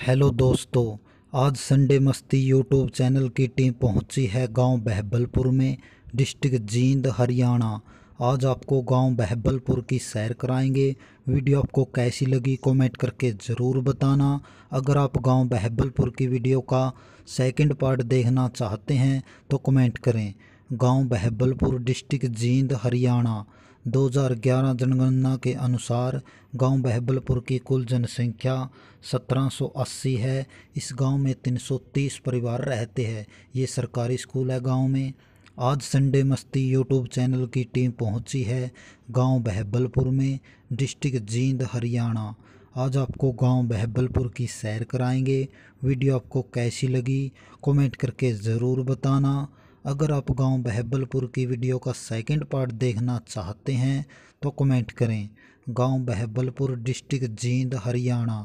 hello दोस्तों आज Sunday मस्ती यूट्यूब चैनल की टीम पहुंची है गांव बहबलपुर में डिस्ट्रिक्ट जींद हरियाणा आज आपको गांव बहबलपुर की सैर कराएंगे वीडियो आपको कैसी लगी कमेंट करके ज़रूर बताना अगर आप गांव बहबलपुर की वीडियो का सेकंड पार्ट देखना चाहते हैं तो कमेंट करें गांव बहबलपुर डिस्ट्रिक्ट जींद हरियाणा 2011 जनगणना के अनुसार गांव बहबलपुर की कुल जनसंख्या 1780 है इस गांव में 330 परिवार रहते हैं ये सरकारी स्कूल है गांव में आज संडे मस्ती यूट्यूब चैनल की टीम पहुंची है गांव बहबलपुर में डिस्ट्रिक्ट जींद हरियाणा आज आपको गांव बहबलपुर की सैर कराएंगे वीडियो आपको कैसी लगी कमेंट करके ज़रूर बताना अगर आप गांव बहबलपुर की वीडियो का सेकंड पार्ट देखना चाहते हैं तो कमेंट करें गांव बहबलपुर डिस्ट्रिक्ट जींद हरियाणा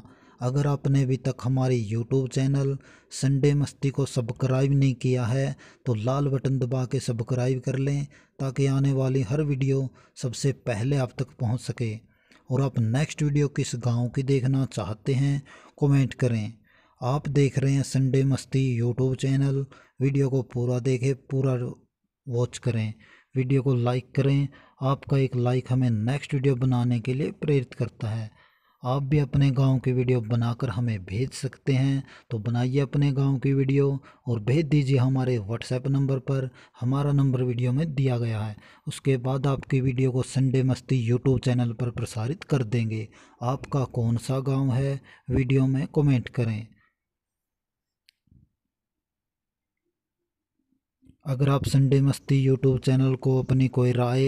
अगर आपने अभी तक हमारे यूट्यूब चैनल संडे मस्ती को सब्सक्राइब नहीं किया है तो लाल बटन दबा के सब्सक्राइब कर लें ताकि आने वाली हर वीडियो सबसे पहले आप तक पहुँच सके और आप नेक्स्ट वीडियो किस गांव की देखना चाहते हैं कमेंट करें आप देख रहे हैं संडे मस्ती यूट्यूब चैनल वीडियो को पूरा देखें पूरा वॉच करें वीडियो को लाइक करें आपका एक लाइक हमें नेक्स्ट वीडियो बनाने के लिए प्रेरित करता है आप भी अपने गांव की वीडियो बनाकर हमें भेज सकते हैं तो बनाइए अपने गांव की वीडियो और भेज दीजिए हमारे व्हाट्सएप नंबर पर हमारा नंबर वीडियो में दिया गया है उसके बाद आपकी वीडियो को संडे मस्ती यूट्यूब चैनल पर प्रसारित कर देंगे आपका कौन सा गांव है वीडियो में कमेंट करें अगर आप संडे मस्ती यूट्यूब चैनल को अपनी कोई राय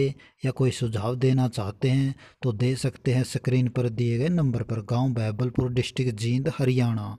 या कोई सुझाव देना चाहते हैं तो दे सकते हैं स्क्रीन पर दिए गए नंबर पर गांव बैबलपुर डिस्ट्रिक्ट जींद हरियाणा